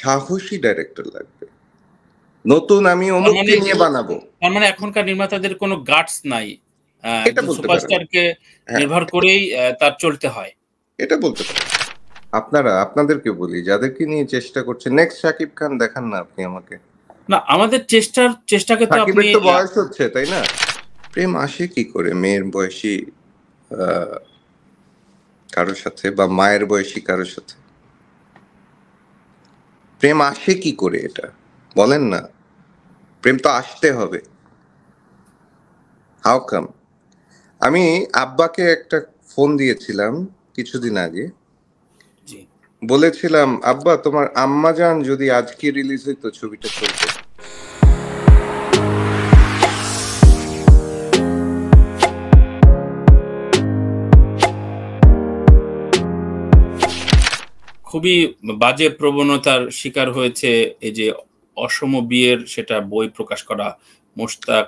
সাহসী ডাইরেক্টর লাগবে নতুন আমি অমুক মানে নিয়ে বানাবো তার মানে এখনকার নির্মাতাদের কোনো গার্ডস নাই সুপারস্টারকে হ্যাঁ। নির্ভর করেই তার চলতে হয় এটা বলতে পারি আপনারা আপনাদেরকে বলি যাদেরকে নিয়ে চেষ্টা করছে নেক্সট সাকিব খান দেখান না আপনি আমাকে না আমাদের চেষ্টার চেষ্টাকে তো আপনি তো বয়স হচ্ছে তাই না প্রেম আসে কি করে মেয়ের বয়সী কারোর সাথে বা মায়ের বয়সী কারোর সাথে প্রেম আসে কি করে এটা বলেন না প্রেম তো আসতে হবে হাউ কাম আমি আব্বাকে একটা ফোন দিয়েছিলাম কিছুদিন আগে বলেছিলাম আব্বা তোমার আম্মাজান যদি আজকে রিলিজ হইতো ছবিটা চলতো খুবই বাজে প্রবণতার শিকার হয়েছে এই যে অসম বিয়ের সেটা বই প্রকাশ করা মোস্তাক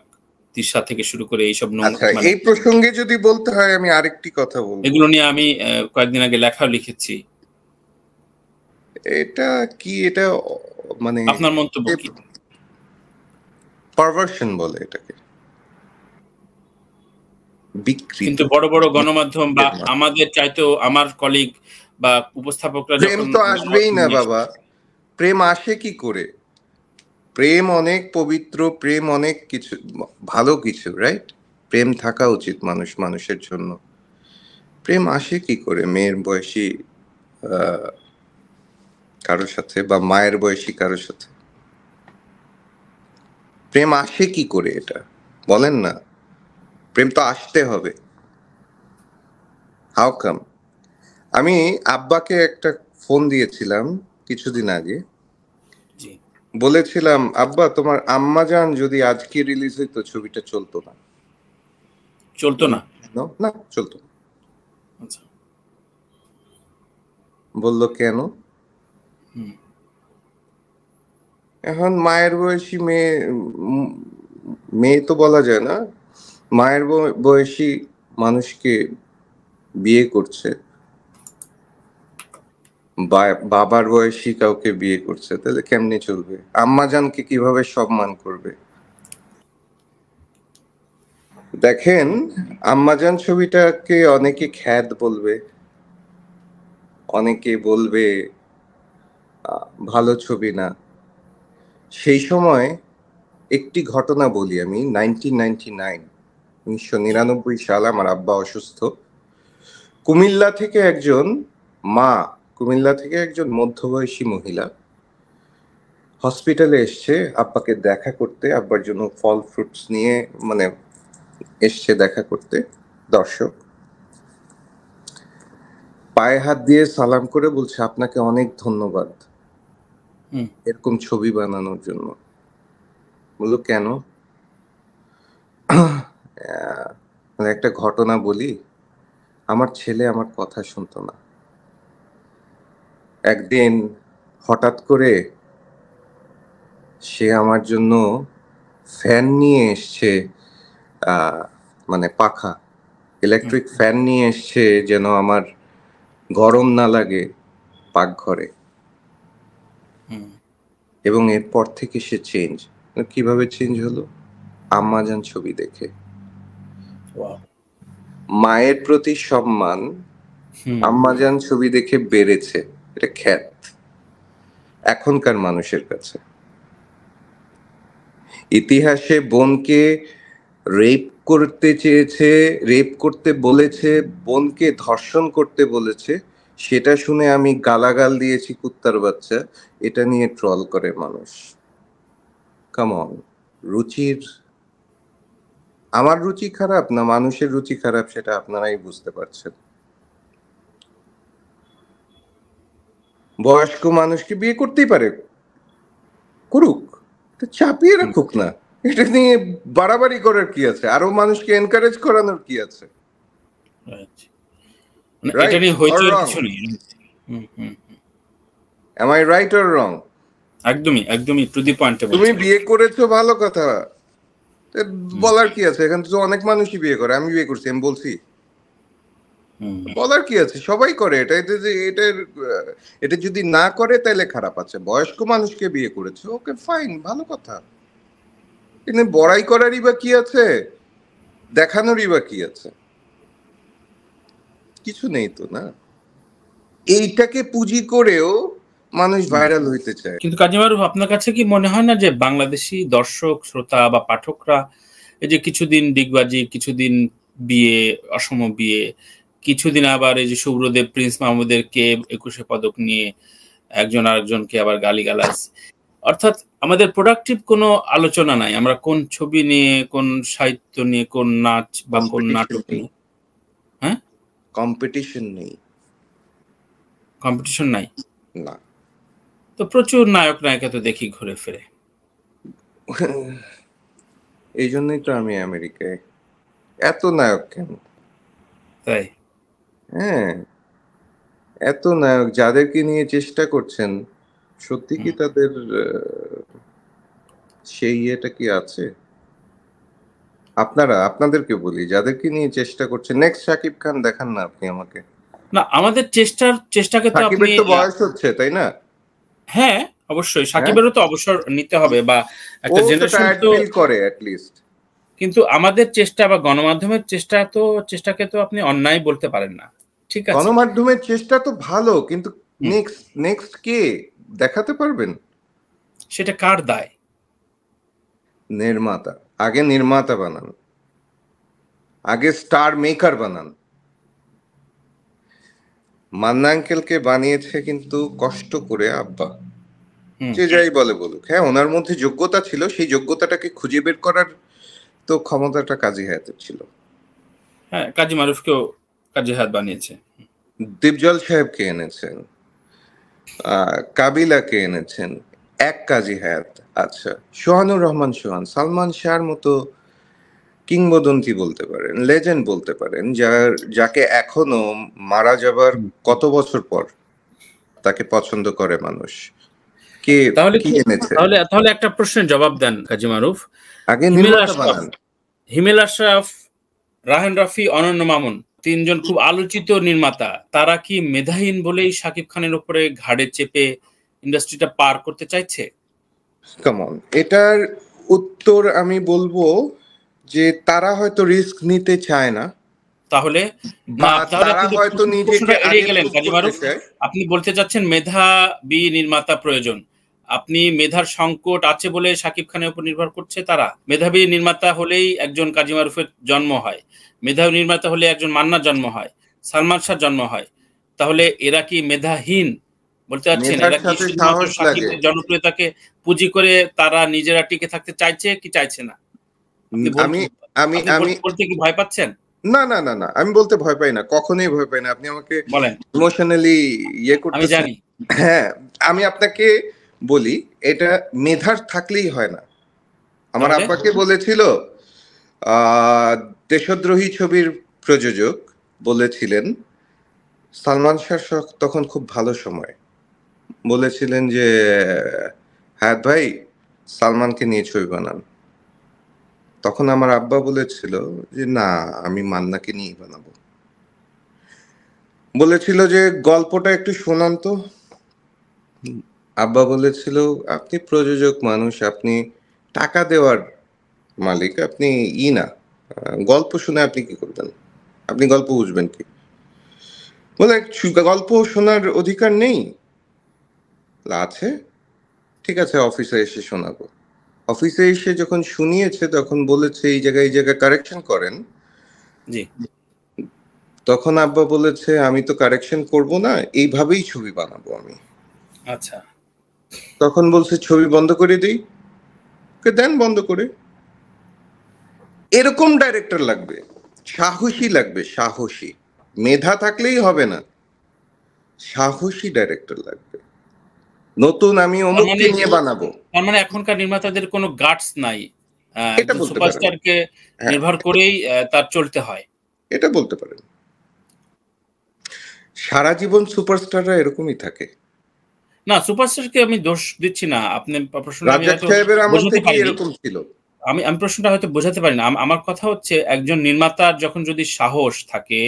তিসা থেকে শুরু করে এইসব আচ্ছা, মানে এই প্রসঙ্গে যদি বলতে হয় আমি আরেকটি কথা বলবো এগুলো নিয়ে আমি কয়েকদিন আগে লিখেছি এটা কি এটা মানে আপনার মন্তব্য কি পারভার্সন বলে এটাকে কিন্তু বড় বড় গণমাধ্যম বা আমাদের চাইতো আমার কলিগ বা উপস্থাপকরা প্রেম তো আসবেই না বাবা প্রেম আসে কি করে প্রেম অনেক পবিত্র প্রেম অনেক কিছু ভালো কিছু রাইট প্রেম থাকা উচিত মানুষ মানুষের জন্য প্রেম আসে কি করে মেয়ের বয়সী কারোর সাথে বা মায়ের বয়সী কারোর সাথে প্রেম আসে কি করে এটা বলেন না প্রেম তো আসতে হবে হাউ কাম আমি আব্বাকে একটা ফোন দিয়েছিলাম কিছুদিন আগে বলেছিলাম আব্বা তোমার আম্মা যান যদি আজকে রিলিজ হইত ছবিটা চলতো না চলতো না না চলতো আচ্ছা। বলল কেন এখন মায়ের বয়সী মেয়ে মেয়ে তো বলা যায় না মায়ের বয়সী মানুষকে বিয়ে করছে বাবার বয়সী কাউকে বিয়ে করছে তাহলে কেমনে চলবে আম্মাজানকে কিভাবে সম্মান করবে দেখেন আম্মাজান ছবিটাকে অনেকে খ্যাত বলবে অনেকে বলবে ভালো ছবি না সেই সময় একটি ঘটনা বলি আমি নাইনটিন নাইনটি নাইন উনিশশো নিরানব্বই সাল আমার আব্বা অসুস্থ কুমিল্লা থেকে একজন মা কুমিল্লা থেকে একজন মধ্যবয়সী মহিলা হসপিটালে এসছে আব্বাকে দেখা করতে আব্বার জন্য ফল ফ্রুটস নিয়ে মানে এসছে দেখা করতে দর্শক পায়ে হাত দিয়ে সালাম করে বলছে আপনাকে অনেক ধন্যবাদ এরকম ছবি বানানোর জন্য বললো কেন মানে একটা ঘটনা বলি আমার ছেলে আমার কথা শুনতো না একদিন হঠাৎ করে সে আমার জন্য ফ্যান নিয়ে এসছে মানে পাখা ইলেকট্রিক ফ্যান নিয়ে এসছে যেন আমার গরম না লাগে পাকঘরে এবং এরপর থেকে সে চেঞ্জ মানে কিভাবে চেঞ্জ হলো আম্মাজান ছবি দেখে মায়ের প্রতি সম্মান আম্মাজান ছবি দেখে বেড়েছে এটা খ্যাত এখনকার মানুষের কাছে ইতিহাসে বোনকে রেপ করতে চেয়েছে রেপ করতে বলেছে বোনকে ধর্ষণ করতে বলেছে সেটা শুনে আমি গালাগাল দিয়েছি কুত্তার বাচ্চা এটা নিয়ে ট্রল করে মানুষ কামন রুচির আমার রুচি খারাপ না মানুষের রুচি খারাপ সেটা আপনারাই বুঝতে পারছেন বয়স্ক মানুষকে বিয়ে করতেই পারে করুক তো চাপিয়ে রাখুক না এটা নিয়ে বাড়াবাড়ি করার কি আছে আরো মানুষকে এনকারেজ করানোর কি আছে am I right or wrong একদমই একদমই টু দি পয়েন্ট তুমি বিয়ে করেছো ভালো কথা বলার কি আছে এখানে তো অনেক মানুষই বিয়ে করে আমি বিয়ে করছি আমি বলছি বলার কি আছে সবাই করে এটা যে এটার এটা যদি না করে তাহলে খারাপ আছে বয়স্ক মানুষকে বিয়ে করেছে ওকে ফাইন ভালো কথা কিন্তু বড়াই করারই বা কি আছে দেখানোরই বা কি আছে কিছু নেই তো না এইটাকে পুঁজি করেও মানুষ ভাইরাল হইতে চায় কিন্তু কাজীবারুফ আপনার কাছে কি মনে হয় না যে বাংলাদেশি দর্শক শ্রোতা বা পাঠকরা এই যে কিছুদিন ডিগবাজি কিছুদিন বিয়ে অসম বিয়ে কিছুদিন আবার এই যে শুভ্রদেব প্রিন্স মাহমুদের কে একুশে পদক নিয়ে একজন আরেকজনকে আবার গালাস অর্থাৎ আমাদের প্রোডাক্টিভ কোনো আলোচনা নাই আমরা কোন ছবি নিয়ে কোন সাহিত্য নিয়ে কোন নাচ বা কোন নাটক নিয়ে হ্যাঁ কম্পিটিশন নেই কম্পিটিশন নাই না তো প্রচুর নায়ক নায়িকা তো দেখি ঘুরে ফিরে এই জন্যই তো আমি আমেরিকায় এত নায়ক কেন তাই হ্যাঁ এত নায়ক যাদেরকে নিয়ে চেষ্টা করছেন সত্যি কি তাদের সেই এটা কি আছে আপনারা আপনাদেরকে বলি যাদেরকে নিয়ে চেষ্টা করছেন নেক্সট সাকিব খান দেখান না আপনি আমাকে না আমাদের চেষ্টার চেষ্টাকে তো আপনি তো বয়স হচ্ছে তাই না হ্যাঁ অবশ্যই হ্যাঁ। সাকিবেরও তো অবসর নিতে হবে বা একটা জেনারেশন তো করে অ্যাট লিস্ট কিন্তু আমাদের চেষ্টা বা গণমাধ্যমের চেষ্টা তো চেষ্টাকে তো আপনি অন্যায় বলতে পারেন না ঠিক আছে গণমাধ্যমের চেষ্টা তো ভালো কিন্তু নেক্সট নেক্সট কে দেখাতে পারবেন সেটা কার দায় নির্মাতা আগে নির্মাতা বানান আগে স্টার মেকার বানান মান্না বানিয়েছে কিন্তু কষ্ট করে আব্বা যে যাই বলে বলুক হ্যাঁ ওনার মধ্যে যোগ্যতা ছিল সেই যোগ্যতাটাকে খুঁজে বের করার তো ক্ষমতাটা কাজী হায়াতের ছিল হ্যাঁ কাজী মারুফকেও কাজী হায়াত বানিয়েছে দীপজল সাহেবকে এনেছেন কাবিলাকে এনেছেন এক কাজী হায়াত আচ্ছা সোহানুর রহমান সোহান সালমান শাহর মতো কিংবদন্তি বলতে পারেন লেজেন্ড বলতে পারেন যার যাকে এখনো মারা যাবার কত বছর পর তাকে পছন্দ করে মানুষ কে তাহলে কি এনেছে তাহলে তাহলে একটা প্রশ্নের জবাব দেন কাজী মারুফ আগে হিমেল আশরাফ রাহান রাফি অনন্য মামুন তিনজন খুব আলোচিত নির্মাতা তারা কি মেধাহীন বলেই সাকিব খানের উপরে ঘাড়ে চেপে ইন্ডাস্ট্রিটা পার করতে চাইছে কমন এটার উত্তর আমি বলবো যে তারা হয়তো রিস্ক নিতে চায় না তাহলে আপনি বলতে চাচ্ছেন মেধা বি নির্মাতা প্রয়োজন আপনি মেধার সংকট আছে বলে সাকিব খানের উপর নির্ভর করছে তারা মেধাবী নির্মাতা হলেই একজন কাজী মারুফের জন্ম হয় মেধাবী নির্মাতা হলে একজন মান্নার জন্ম হয় সালমান শাহ জন্ম হয় তাহলে এরা কি মেধাহীন বলতে চাচ্ছেন এরা কি সাকিবের জনপ্রিয়তাকে পুঁজি করে তারা নিজেরা টিকে থাকতে চাইছে কি চাইছে না আমি আমি আমি বলতে কি ভয় পাচ্ছেন না না না না আমি বলতে ভয় পাই না কখনোই ভয় পাই না আপনি আমাকে ইমোশনালি ইয়ে করতে হ্যাঁ আমি আপনাকে বলি এটা মেধার থাকলেই হয় না আমার আপাকে বলেছিল দেশদ্রোহী ছবির প্রযোজক বলেছিলেন সালমান শাহ তখন খুব ভালো সময় বলেছিলেন যে হ্যাঁ ভাই সালমানকে নিয়ে ছবি বানান তখন আমার আব্বা বলেছিল যে না আমি মান্নাকে নিয়ে বানাবো বলেছিল যে গল্পটা একটু শোনান তো আব্বা বলেছিল আপনি প্রযোজক মানুষ আপনি টাকা দেওয়ার মালিক আপনি ই না গল্প শুনে আপনি কি করবেন আপনি গল্প বুঝবেন কি বলে গল্প শোনার অধিকার নেই আছে ঠিক আছে অফিসে এসে শোনাবো অফিসে এসে যখন শুনিয়েছে তখন বলেছে এই জায়গায় এই জায়গায় কারেকশন করেন জি তখন আব্বা বলেছে আমি তো কারেকশন করব না এইভাবেই ছবি বানাবো আমি আচ্ছা তখন বলছে ছবি বন্ধ করে দিই দেন বন্ধ করে এরকম ডাইরেক্টর লাগবে সাহসী লাগবে সাহসী মেধা থাকলেই হবে না সাহসী ডাইরেক্টর লাগবে নতুন আমি অমুককে মানে নিয়ে বানাবো তার মানে এখনকার নির্মাতাদের কোনো গার্ডস নাই এটা বলতে সুপারস্টারকে হ্যাঁ। নির্ভর করেই তার চলতে হয় এটা বলতে পারেন সারা জীবন সুপারস্টাররা এরকমই থাকে না সুপারস্টারকে আমি দোষ দিচ্ছি না আপনি প্রশ্ন রাজাক সাহেবের আমল থেকে এরকম ছিল আমি আমি প্রশ্নটা হয়তো বোঝাতে পারি না আমার কথা হচ্ছে একজন নির্মাতার যখন যদি সাহস থাকে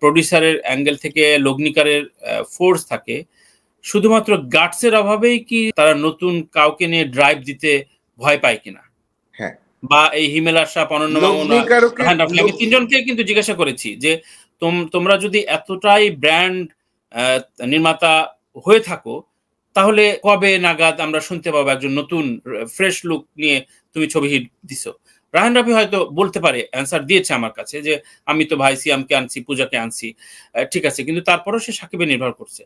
প্রডিউসারের অ্যাঙ্গেল থেকে লগ্নিকারের ফোর্স থাকে শুধুমাত্র গার্ডসের অভাবেই কি তারা নতুন কাউকে নিয়ে ড্রাইভ দিতে ভয় পায় কিনা হ্যাঁ। বা এই হিমেলা সাপ অনন্য আমি তিনজনকে কিন্তু জিজ্ঞাসা করেছি যে তোমরা যদি এতটাই ব্র্যান্ড নির্মাতা হয়ে থাকো তাহলে কবে নাগাদ আমরা শুনতে পাবো একজন নতুন ফ্রেশ লুক নিয়ে তুমি ছবি হিট দিছো রাহান রাফি হয়তো বলতে পারে অ্যান্সার দিয়েছে আমার কাছে যে আমি তো ভাই সিয়ামকে আনছি পূজাকে আনছি ঠিক আছে কিন্তু তারপরেও সে সাকিবে নির্ভর করছে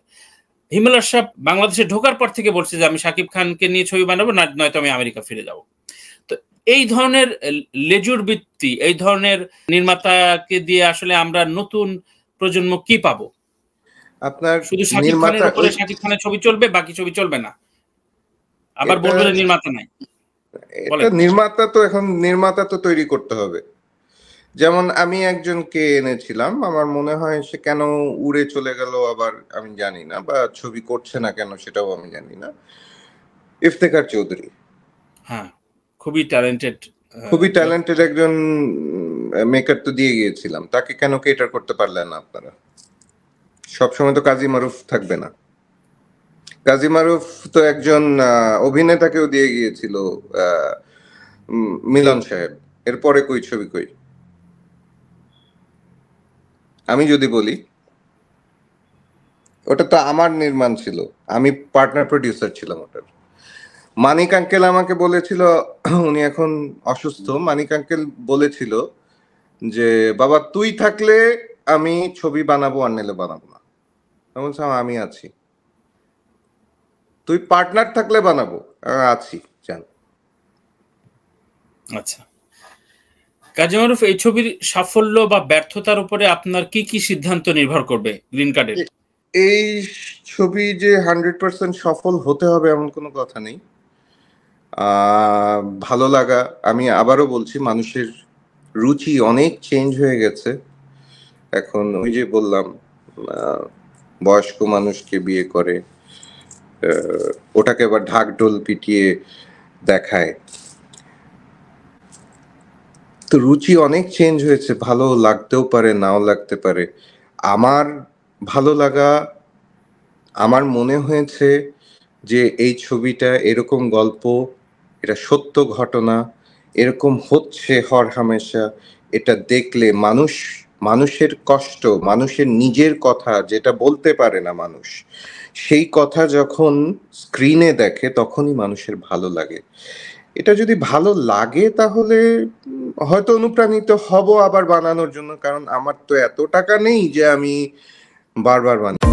হিমালয় সাহেব বাংলাদেশে ঢোকার পর থেকে বলছে যে আমি সাকিব খানকে নিয়ে ছবি বানাবো না নয়তো আমি আমেরিকা ফিরে যাব তো এই ধরনের লেজুর বৃত্তি এই ধরনের নির্মাতাকে দিয়ে আসলে আমরা নতুন প্রজন্ম কি পাবো আপনার শুধু সাকিব খানের উপরে সাকিব খানের ছবি চলবে বাকি ছবি চলবে না আবার বলবে নির্মাতা নাই নির্মাতা তো এখন নির্মাতা তো তৈরি করতে হবে যেমন আমি একজনকে এনেছিলাম আমার মনে হয় সে কেন উড়ে চলে গেল আবার আমি জানি না বা ছবি করছে না কেন সেটাও আমি জানি না ইফতেখার চৌধুরী হ্যাঁ খুবই ট্যালেন্টেড খুবই ট্যালেন্টেড একজন মেকার তো দিয়ে গিয়েছিলাম তাকে কেন কেটার করতে পারলেন না আপনারা সবসময় তো কাজী মারুফ থাকবে না কাজী মারুফ তো একজন অভিনেতাকেও দিয়ে গিয়েছিল মিলন সাহেব এরপরে কই ছবি কই আমি যদি বলি ওটা তো আমার নির্মাণ ছিল আমি পার্টনার প্রডিউসার ছিলাম ওটার মানিক আঙ্কেল আমাকে বলেছিল উনি এখন অসুস্থ মানিক আঙ্কেল বলেছিল যে বাবা তুই থাকলে আমি ছবি বানাবো আর নেলে বানাবো না আমি হ্যাঁ, আমি আছি তুই পার্টনার থাকলে বানাবো আছি জান আচ্ছা কাজী মারুফ এই ছবির সাফল্য বা ব্যর্থতার উপরে আপনার কি কি সিদ্ধান্ত নির্ভর করবে গ্রিন কার্ডের এই ছবি যে হান্ড্রেড পার্সেন্ট সফল হতে হবে এমন কোনো কথা নেই ভালো লাগা আমি আবারও বলছি মানুষের রুচি অনেক চেঞ্জ হয়ে গেছে এখন ওই যে বললাম বয়স্ক মানুষকে বিয়ে করে ওটাকে আবার ঢাক ঢোল পিটিয়ে দেখায় তো রুচি অনেক চেঞ্জ হয়েছে ভালো লাগতেও পারে নাও লাগতে পারে আমার ভালো লাগা আমার মনে হয়েছে যে এই ছবিটা এরকম গল্প এটা সত্য ঘটনা এরকম হচ্ছে হর হামেশা এটা দেখলে মানুষ মানুষের কষ্ট মানুষের নিজের কথা যেটা বলতে পারে না মানুষ সেই কথা যখন স্ক্রিনে দেখে তখনই মানুষের ভালো লাগে এটা যদি ভালো লাগে তাহলে হয়তো অনুপ্রাণিত হব আবার বানানোর জন্য কারণ আমার তো এত টাকা নেই যে আমি বারবার বানাই